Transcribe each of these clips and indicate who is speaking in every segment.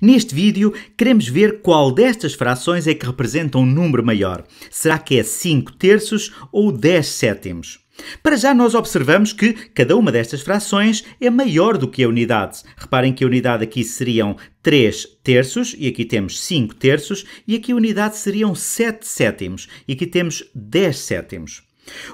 Speaker 1: Neste vídeo, queremos ver qual destas frações é que representa um número maior. Será que é 5 terços ou 10 sétimos? Para já, nós observamos que cada uma destas frações é maior do que a unidade. Reparem que a unidade aqui seriam 3 terços, e aqui temos 5 terços, e aqui a unidade seriam 7 sétimos, e aqui temos 10 sétimos.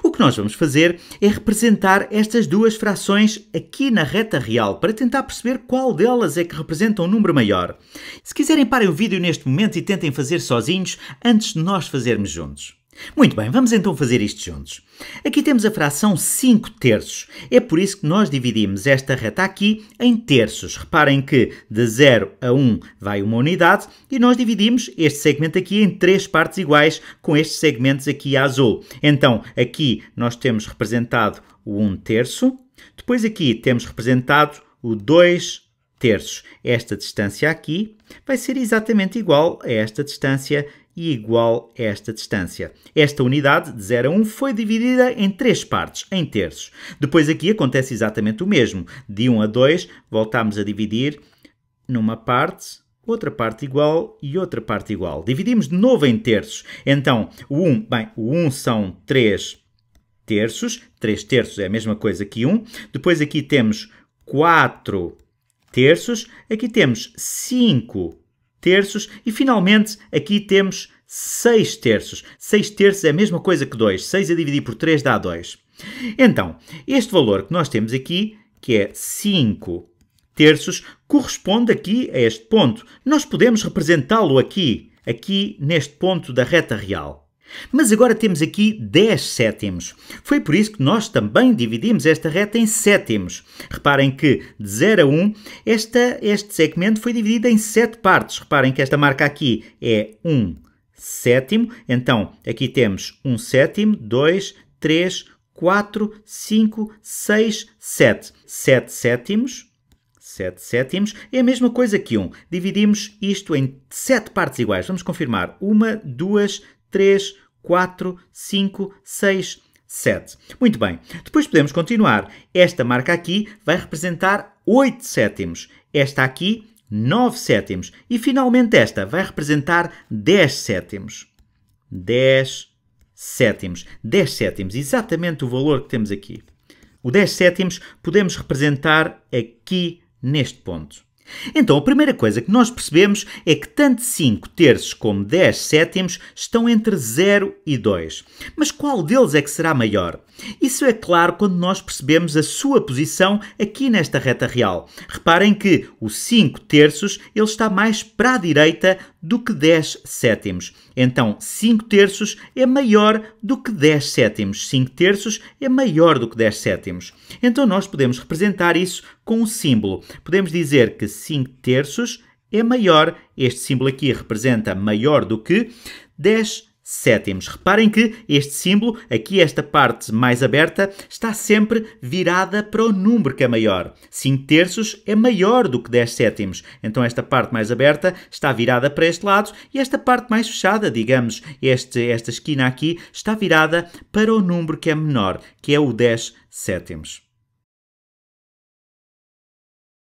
Speaker 1: O que nós vamos fazer é representar estas duas frações aqui na reta real para tentar perceber qual delas é que representa um número maior. Se quiserem parem o vídeo neste momento e tentem fazer sozinhos antes de nós fazermos juntos. Muito bem, vamos então fazer isto juntos. Aqui temos a fração 5 terços. É por isso que nós dividimos esta reta aqui em terços. Reparem que de 0 a 1 um vai uma unidade e nós dividimos este segmento aqui em três partes iguais com estes segmentos aqui azul. Então, aqui nós temos representado o 1 um terço. Depois aqui temos representado o 2 terços. Esta distância aqui vai ser exatamente igual a esta distância e igual a esta distância. Esta unidade, de 0 a 1, foi dividida em três partes, em terços. Depois aqui acontece exatamente o mesmo. De 1 a 2, voltamos a dividir numa parte, outra parte igual e outra parte igual. Dividimos de novo em terços. Então, o 1, bem, o 1 são 3 terços, 3 terços é a mesma coisa que 1. Depois aqui temos 4 terços, aqui temos 5 terços e finalmente aqui temos 6 terços. 6 terços é a mesma coisa que 2. 6 a dividir por 3 dá 2. Então, este valor que nós temos aqui, que é 5 terços, corresponde aqui a este ponto. Nós podemos representá-lo aqui, aqui neste ponto da reta real. Mas agora temos aqui 10 sétimos. Foi por isso que nós também dividimos esta reta em sétimos. Reparem que de 0 a 1, esta, este segmento foi dividido em 7 partes. Reparem que esta marca aqui é 1, sétimo. Então, aqui temos um sétimo, dois, três, quatro, cinco, seis, sete. Sete sétimos. 7 sétimos. É a mesma coisa que 1. Um. Dividimos isto em 7 partes iguais. Vamos confirmar. 1, 2, 3, 4, 5, 6, 7. Muito bem. Depois podemos continuar. Esta marca aqui vai representar 8 sétimos. Esta aqui, 9 sétimos. E finalmente esta vai representar 10 sétimos. 10 sétimos. 10 sétimos, exatamente o valor que temos aqui. O 10 sétimos podemos representar aqui neste ponto. Então, a primeira coisa que nós percebemos é que tanto 5 terços como 10 sétimos estão entre 0 e 2. Mas qual deles é que será maior? Isso é claro quando nós percebemos a sua posição aqui nesta reta real. Reparem que o 5 terços ele está mais para a direita do que 10 sétimos. Então, 5 terços é maior do que 10 sétimos. 5 terços é maior do que 10 sétimos. Então, nós podemos representar isso com um símbolo. Podemos dizer que 5 terços é maior, este símbolo aqui representa maior do que 10 sétimos. Reparem que este símbolo, aqui esta parte mais aberta, está sempre virada para o número que é maior. 5 terços é maior do que 10 sétimos. Então esta parte mais aberta está virada para este lado e esta parte mais fechada, digamos, este, esta esquina aqui, está virada para o número que é menor, que é o 10 sétimos.